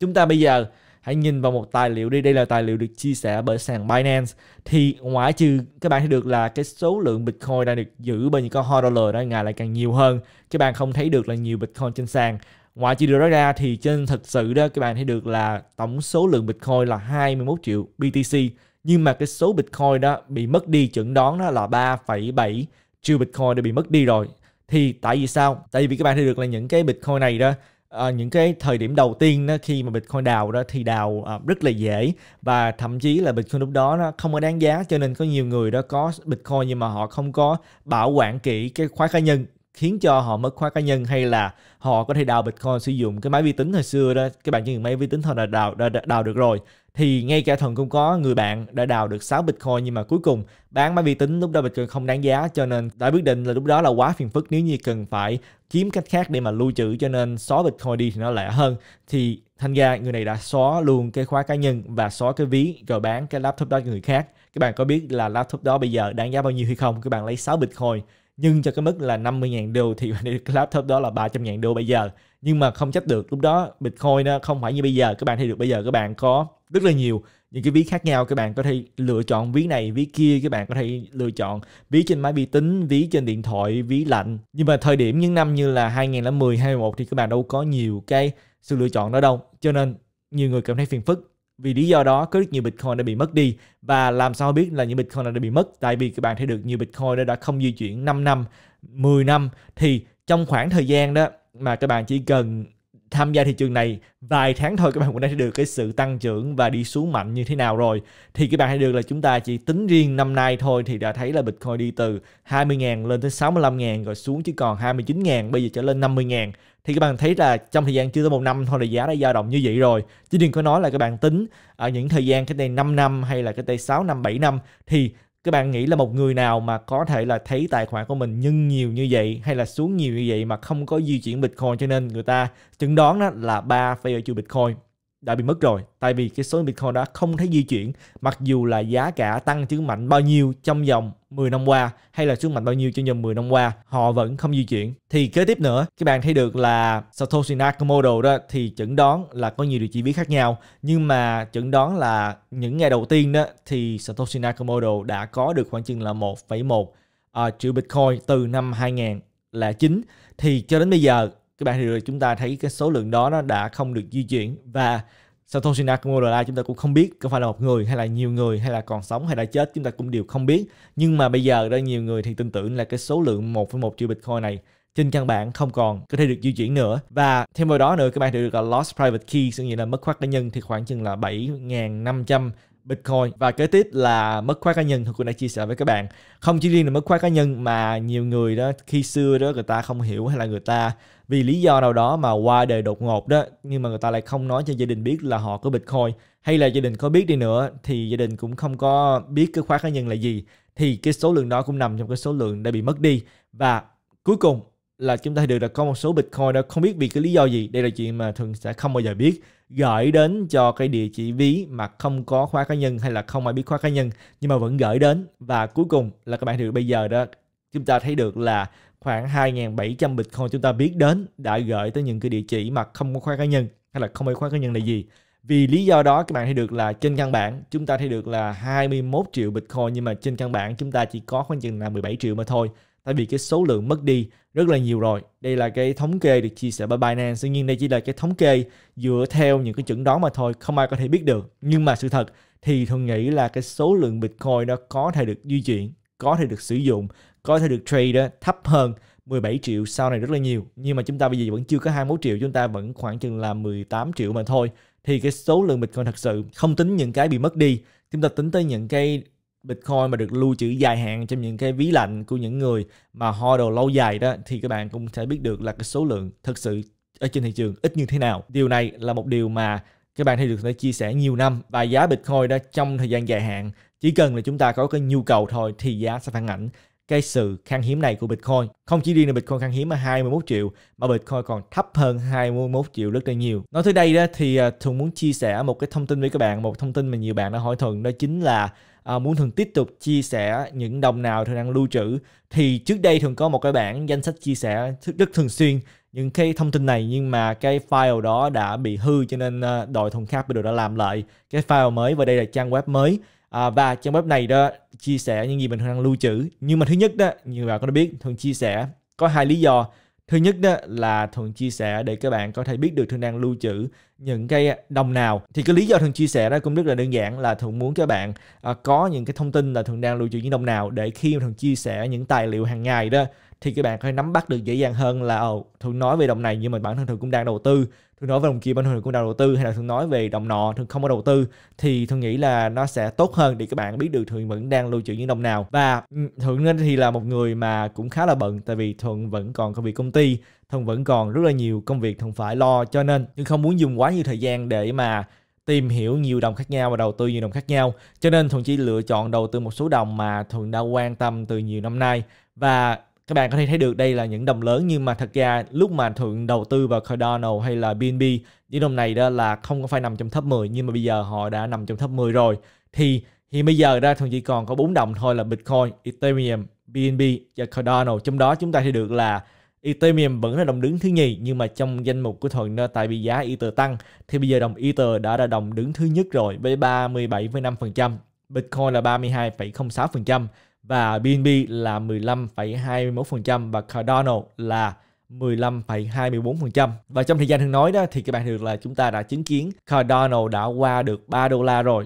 Chúng ta bây giờ hãy nhìn vào một tài liệu đi. Đây là tài liệu được chia sẻ bởi sàn Binance. Thì ngoại trừ các bạn thấy được là cái số lượng Bitcoin đang được giữ bởi những con hodler đó ngày lại càng nhiều hơn. Các bạn không thấy được là nhiều Bitcoin trên sàn. Ngoại trừ điều đó ra thì trên thực sự đó các bạn thấy được là tổng số lượng Bitcoin là 21 triệu BTC. Nhưng mà cái số Bitcoin đó bị mất đi chuẩn đoán đó là 3,7 triệu Bitcoin đã bị mất đi rồi. Thì tại vì sao? Tại vì các bạn thấy được là những cái Bitcoin này đó À, những cái thời điểm đầu tiên đó, khi mà Bitcoin đào đó thì đào à, rất là dễ và thậm chí là Bitcoin lúc đó nó không có đáng giá cho nên có nhiều người đó có Bitcoin nhưng mà họ không có bảo quản kỹ cái khóa cá nhân khiến cho họ mất khóa cá nhân hay là họ có thể đào Bitcoin sử dụng cái máy vi tính hồi xưa đó các bạn chỉ máy vi tính thôi là đào, đào, đào được rồi thì ngay cả thần cũng có người bạn đã đào được 6 Bitcoin nhưng mà cuối cùng bán máy vi tính lúc đó Bitcoin không đáng giá cho nên đã quyết định là lúc đó là quá phiền phức nếu như cần phải kiếm cách khác để mà lưu trữ cho nên xóa Bitcoin đi thì nó lẻ hơn thì thành ra người này đã xóa luôn cái khóa cá nhân và xóa cái ví rồi bán cái laptop đó cho người khác các bạn có biết là laptop đó bây giờ đáng giá bao nhiêu hay không các bạn lấy 6 Bitcoin nhưng cho cái mức là 50.000 đô thì cái laptop đó là 300.000 đô bây giờ nhưng mà không chắc được lúc đó Bitcoin nó không phải như bây giờ các bạn thấy được bây giờ các bạn có rất là nhiều những cái ví khác nhau các bạn có thể lựa chọn ví này ví kia các bạn có thể lựa chọn ví trên máy vi tính ví trên điện thoại ví lạnh nhưng mà thời điểm những năm như là 2010 21 thì các bạn đâu có nhiều cái sự lựa chọn đó đâu cho nên nhiều người cảm thấy phiền phức vì lý do đó có rất nhiều Bitcoin đã bị mất đi và làm sao biết là những Bitcoin đã bị mất tại vì các bạn thấy được nhiều Bitcoin đã, đã không di chuyển 5 năm 10 năm thì trong khoảng thời gian đó mà các bạn chỉ cần tham gia thị trường này vài tháng thôi các bạn cũng đã thấy được cái sự tăng trưởng và đi xuống mạnh như thế nào rồi thì các bạn thấy được là chúng ta chỉ tính riêng năm nay thôi thì đã thấy là Bitcoin đi từ 20.000 lên tới 65.000 rồi xuống chỉ còn 29.000 bây giờ trở lên 50.000 thì các bạn thấy là trong thời gian chưa tới một năm thôi là giá đã dao động như vậy rồi chứ đừng có nói là các bạn tính ở những thời gian cái đây 5 năm hay là cái đây 6 năm 7 năm thì các bạn nghĩ là một người nào mà có thể là thấy tài khoản của mình nhân nhiều như vậy hay là xuống nhiều như vậy mà không có di chuyển Bitcoin cho nên người ta chứng đoán đó là ba failure to Bitcoin đã bị mất rồi tại vì cái số Bitcoin đã không thấy di chuyển mặc dù là giá cả tăng chứng mạnh bao nhiêu trong vòng 10 năm qua hay là chứng mạnh bao nhiêu trong vòng 10 năm qua họ vẫn không di chuyển thì kế tiếp nữa các bạn thấy được là Satoshi Nakamoto đó thì chẩn đoán là có nhiều điều chỉ biết khác nhau nhưng mà chẩn đoán là những ngày đầu tiên đó thì Satoshi Nakamoto đã có được khoảng chừng là 1,1 uh, ờ, triệu Bitcoin từ năm 2009 thì cho đến bây giờ các bạn thì chúng ta thấy cái số lượng đó nó đã không được di chuyển và Satoshi Nakamoto chúng ta cũng không biết có phải là một người hay là nhiều người hay là còn sống hay đã chết chúng ta cũng đều không biết nhưng mà bây giờ đó nhiều người thì tin tưởng là cái số lượng 1,1 triệu bitcoin này trên căn bản không còn có thể được di chuyển nữa và thêm vào đó nữa các bạn được là lost private key nghĩa là mất khóa cá nhân thì khoảng chừng là 7.500 Bitcoin và kế tiếp là mất khóa cá nhân thì cũng đã chia sẻ với các bạn không chỉ riêng là mất khóa cá nhân mà nhiều người đó khi xưa đó người ta không hiểu hay là người ta vì lý do nào đó mà qua đời đột ngột đó nhưng mà người ta lại không nói cho gia đình biết là họ có bitcoin hay là gia đình có biết đi nữa thì gia đình cũng không có biết cái khóa cá nhân là gì thì cái số lượng đó cũng nằm trong cái số lượng đã bị mất đi và cuối cùng là chúng ta được là có một số bitcoin đó không biết vì cái lý do gì đây là chuyện mà thường sẽ không bao giờ biết gửi đến cho cái địa chỉ ví mà không có khóa cá nhân hay là không ai biết khóa cá nhân nhưng mà vẫn gửi đến và cuối cùng là các bạn được bây giờ đó chúng ta thấy được là khoảng 2.700 Bitcoin chúng ta biết đến đã gửi tới những cái địa chỉ mà không có khóa cá nhân hay là không phải khóa cá nhân là gì. Vì lý do đó các bạn thấy được là trên căn bản chúng ta thấy được là 21 triệu Bitcoin nhưng mà trên căn bản chúng ta chỉ có khoảng chừng là 17 triệu mà thôi. Tại vì cái số lượng mất đi rất là nhiều rồi. Đây là cái thống kê được chia sẻ bởi Binance. Tuy nhiên đây chỉ là cái thống kê dựa theo những cái chuẩn đoán mà thôi. Không ai có thể biết được. Nhưng mà sự thật thì thường nghĩ là cái số lượng Bitcoin nó có thể được di chuyển có thể được sử dụng có thể được trade đó thấp hơn 17 triệu sau này rất là nhiều nhưng mà chúng ta bây giờ vẫn chưa có 21 triệu chúng ta vẫn khoảng chừng là 18 triệu mà thôi thì cái số lượng Bitcoin thật sự không tính những cái bị mất đi chúng ta tính tới những cái Bitcoin mà được lưu trữ dài hạn trong những cái ví lạnh của những người mà hodl lâu dài đó thì các bạn cũng sẽ biết được là cái số lượng thật sự ở trên thị trường ít như thế nào. Điều này là một điều mà các bạn thấy được chia sẻ nhiều năm và giá Bitcoin đó trong thời gian dài hạn chỉ cần là chúng ta có cái nhu cầu thôi thì giá sẽ phản ảnh cái sự khan hiếm này của Bitcoin. Không chỉ riêng là Bitcoin khan hiếm mà 21 triệu mà Bitcoin còn thấp hơn 21 triệu rất là nhiều. Nói tới đây đó thì à, Thuận muốn chia sẻ một cái thông tin với các bạn, một thông tin mà nhiều bạn đã hỏi Thuận đó chính là à, muốn Thuận tiếp tục chia sẻ những đồng nào Thuận đang lưu trữ thì trước đây Thuận có một cái bảng danh sách chia sẻ rất thường xuyên những cái thông tin này nhưng mà cái file đó đã bị hư cho nên à, đội Thuận Capital đã làm lại cái file mới và đây là trang web mới à, và trong bếp này đó chia sẻ những gì mình đang lưu trữ nhưng mà thứ nhất đó như bạn có đã biết thường chia sẻ có hai lý do thứ nhất đó là thường chia sẻ để các bạn có thể biết được thường đang lưu trữ những cái đồng nào thì cái lý do thường chia sẻ đó cũng rất là đơn giản là thường muốn các bạn à, có những cái thông tin là thường đang lưu trữ những đồng nào để khi thường chia sẻ những tài liệu hàng ngày đó thì các bạn có thể nắm bắt được dễ dàng hơn là ồ thường nói về đồng này nhưng mà bản thân thường cũng đang đầu tư thường nói về đồng kia bên thường cũng đầu tư hay là thường nói về đồng nọ thường không có đầu tư thì thường nghĩ là nó sẽ tốt hơn để các bạn biết được thường vẫn đang lưu trữ những đồng nào và thường nên thì là một người mà cũng khá là bận tại vì thường vẫn còn công việc công ty thường vẫn còn rất là nhiều công việc thường phải lo cho nên nhưng không muốn dùng quá nhiều thời gian để mà tìm hiểu nhiều đồng khác nhau và đầu tư nhiều đồng khác nhau cho nên thường chỉ lựa chọn đầu tư một số đồng mà thường đã quan tâm từ nhiều năm nay và các bạn có thể thấy được đây là những đồng lớn nhưng mà thật ra lúc mà thượng đầu tư vào Cardano hay là BNB những đồng này đó là không phải nằm trong top 10 nhưng mà bây giờ họ đã nằm trong top 10 rồi thì thì bây giờ ra thường chỉ còn có bốn đồng thôi là Bitcoin, Ethereum, BNB và Cardano trong đó chúng ta thấy được là Ethereum vẫn là đồng đứng thứ nhì nhưng mà trong danh mục của Thuận tại vì giá Ether tăng thì bây giờ đồng Ether đã là đồng đứng thứ nhất rồi với 37,5%, Bitcoin là 32,06%, và BNB là 15,21% và Cardano là 15,24%. Và trong thời gian thường nói đó thì các bạn được là chúng ta đã chứng kiến Cardano đã qua được 3 đô la rồi.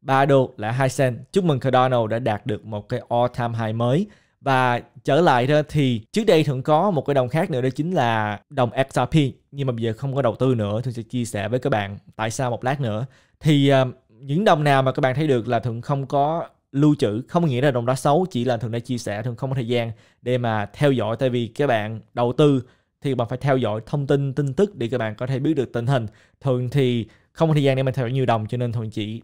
3 đô là 2 cent. Chúc mừng Cardano đã đạt được một cái all time high mới. Và trở lại đó thì trước đây thường có một cái đồng khác nữa đó chính là đồng XRP nhưng mà bây giờ không có đầu tư nữa thường sẽ chia sẻ với các bạn tại sao một lát nữa thì ờ, những đồng nào mà các bạn thấy được là thường không có lưu trữ không nghĩa là đồng đá xấu chỉ là thường đã chia sẻ thường không có thời gian để mà theo dõi tại vì các bạn đầu tư thì bạn phải theo dõi thông tin tin tức để các bạn có thể biết được tình hình thường thì không có thời gian để mà theo dõi nhiều đồng cho nên thường chỉ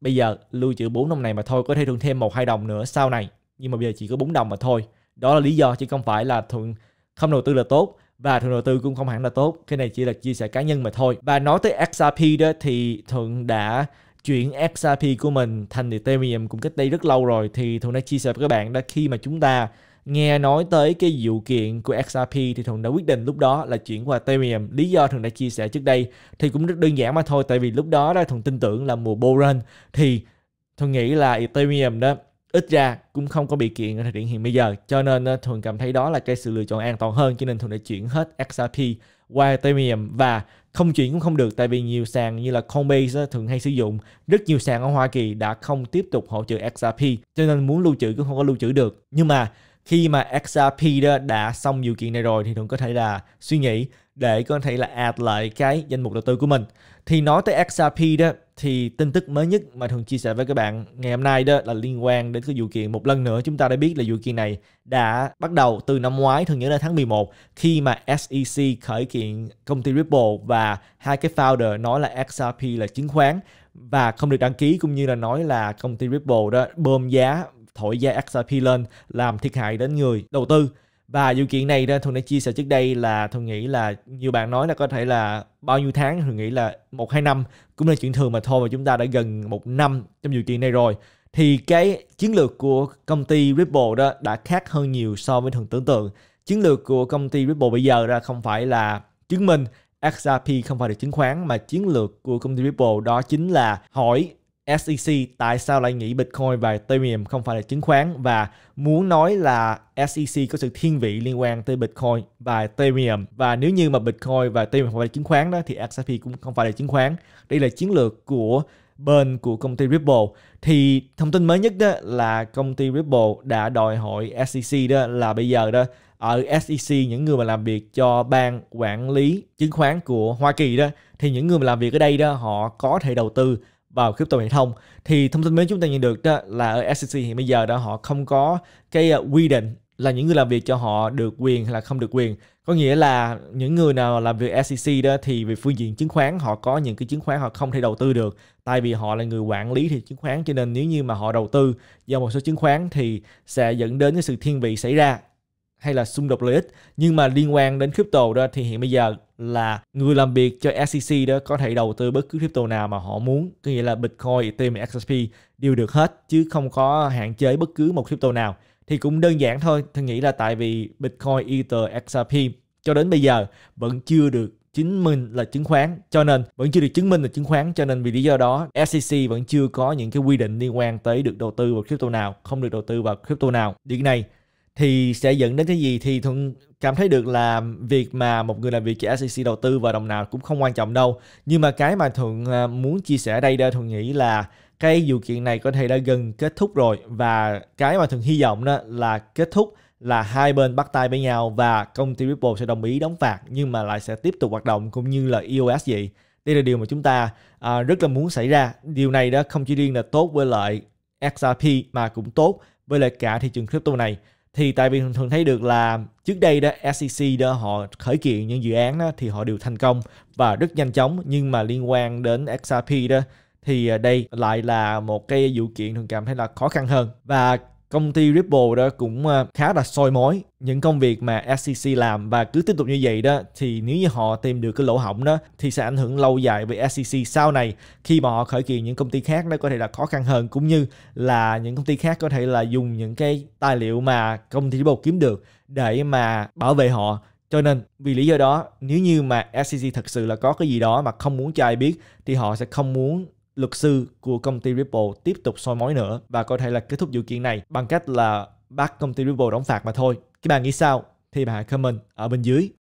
bây giờ lưu trữ 4 đồng này mà thôi có thể thường thêm một hai đồng nữa sau này nhưng mà bây giờ chỉ có 4 đồng mà thôi đó là lý do chứ không phải là thường không đầu tư là tốt và thường đầu tư cũng không hẳn là tốt cái này chỉ là chia sẻ cá nhân mà thôi và nói tới XRP đó thì thường đã chuyển XRP của mình thành Ethereum cũng cách đây rất lâu rồi thì Thuận đã chia sẻ với các bạn đó khi mà chúng ta nghe nói tới cái vụ kiện của XRP thì Thuận đã quyết định lúc đó là chuyển qua Ethereum. Lý do Thuận đã chia sẻ trước đây thì cũng rất đơn giản mà thôi tại vì lúc đó đó Thuận tin tưởng là mùa Boren thì Thuận nghĩ là Ethereum đó ít ra cũng không có bị kiện ở thời điểm hiện bây giờ cho nên ờ, Thuận cảm thấy đó là cái sự lựa chọn an toàn hơn cho nên Thuận đã chuyển hết XRP qua Ethereum và không chuyển cũng không được tại vì nhiều sàn như là Coinbase thường hay sử dụng rất nhiều sàn ở Hoa Kỳ đã không tiếp tục hỗ trợ XRP cho nên muốn lưu trữ cũng không có lưu trữ được nhưng mà khi mà XRP đó đã xong điều kiện này rồi thì thường có thể là suy nghĩ để có thể là add lại cái danh mục đầu tư của mình thì nói tới XRP đó thì tin tức mới nhất mà thường chia sẻ với các bạn ngày hôm nay đó là liên quan đến cái vụ kiện một lần nữa chúng ta đã biết là vụ kiện này đã bắt đầu từ năm ngoái thường nhớ là tháng 11 khi mà SEC khởi kiện công ty Ripple và hai cái founder nói là XRP là chứng khoán và không được đăng ký cũng như là nói là công ty Ripple đó bơm giá thổi giá XRP lên làm thiệt hại đến người đầu tư và điều kiện này đó thuần đã chia sẻ trước đây là thuần nghĩ là nhiều bạn nói là có thể là bao nhiêu tháng thuần nghĩ là một hai năm cũng là chuyện thường mà thôi mà chúng ta đã gần một năm trong điều kiện này rồi thì cái chiến lược của công ty Ripple đó đã khác hơn nhiều so với thường tưởng tượng chiến lược của công ty Ripple bây giờ ra không phải là chứng minh XRP không phải là chứng khoán mà chiến lược của công ty Ripple đó chính là hỏi SEC tại sao lại nghĩ Bitcoin và Ethereum không phải là chứng khoán và muốn nói là SEC có sự thiên vị liên quan tới Bitcoin và Ethereum và nếu như mà Bitcoin và Ethereum không phải là chứng khoán đó thì XRP e cũng không phải là chứng khoán. Đây là chiến lược của bên của công ty Ripple thì thông tin mới nhất đó là công ty Ripple đã đòi hỏi SEC đó là bây giờ đó ở SEC những người mà làm việc cho ban quản lý chứng khoán của Hoa Kỳ đó thì những người mà làm việc ở đây đó họ có thể đầu tư vào crypto hệ thống thì thông tin mới chúng ta nhận được đó là ở SEC hiện bây giờ đó họ không có cái ờ, quy định là những người làm việc cho họ được quyền hay là không được quyền có nghĩa là những người nào làm việc SEC đó thì về phương diện chứng khoán họ có những cái chứng khoán họ không thể đầu tư được tại vì họ là người quản lý thì chứng khoán cho nên nếu như mà họ đầu tư vào một số chứng khoán thì sẽ dẫn đến cái sự thiên vị xảy ra hay là xung đột lợi ích nhưng mà liên quan đến crypto đó thì hiện bây giờ là người làm việc cho SEC đó có thể đầu tư bất cứ crypto nào mà họ muốn có nghĩa là Bitcoin, Ethereum, XRP đều được hết chứ không có hạn chế bất cứ một crypto nào thì cũng đơn giản thôi tôi nghĩ là tại vì Bitcoin, Ether, XRP cho đến bây giờ vẫn chưa được chứng minh là chứng khoán cho nên vẫn chưa được chứng minh là chứng khoán cho nên vì lý do đó SEC vẫn chưa có những cái quy định liên quan tới được đầu tư vào crypto nào không được đầu tư vào crypto nào điều này thì sẽ dẫn đến cái gì thì thuận cảm thấy được là việc mà một người làm việc cho SEC đầu tư vào đồng nào cũng không quan trọng đâu nhưng mà cái mà thuận à, muốn chia sẻ ở đây đó thuận nghĩ là cái vụ kiện này có thể đã gần kết thúc rồi và cái mà thường hy vọng đó là kết thúc là hai bên bắt tay với nhau và công ty Ripple sẽ đồng ý đóng phạt nhưng mà lại sẽ tiếp tục hoạt động cũng như là EOS vậy. Đây là điều mà chúng ta à, rất là muốn xảy ra. Điều này đó không chỉ riêng là tốt với lại XRP mà cũng tốt với lại cả thị trường crypto này thì tại vì thường thấy được là trước đây đó SEC đó họ khởi kiện những dự án đó thì họ đều thành công và rất nhanh chóng nhưng mà liên quan đến XRP đó thì à, đây lại là một cái vụ kiện thường cảm thấy là khó khăn hơn và công ty Ripple đó cũng ờ, khá là soi mối những công việc mà SEC làm và cứ tiếp tục như vậy đó thì nếu như họ tìm được cái lỗ hỏng đó thì sẽ ảnh hưởng lâu dài với SEC sau này khi mà họ khởi kiện những công ty khác nó có thể là khó khăn hơn cũng như là những công ty khác có thể là dùng những cái tài liệu mà công ty Ripple kiếm được để mà bảo vệ họ cho nên vì lý do đó nếu như mà SEC thật sự là có cái gì đó mà không muốn cho ai biết thì họ sẽ không muốn luật sư của công ty Ripple tiếp tục soi mói nữa và có thể là kết thúc vụ kiện này bằng cách là bắt công ty Ripple đóng phạt mà thôi. Các bạn nghĩ sao? Thì bạn hãy comment ở bên dưới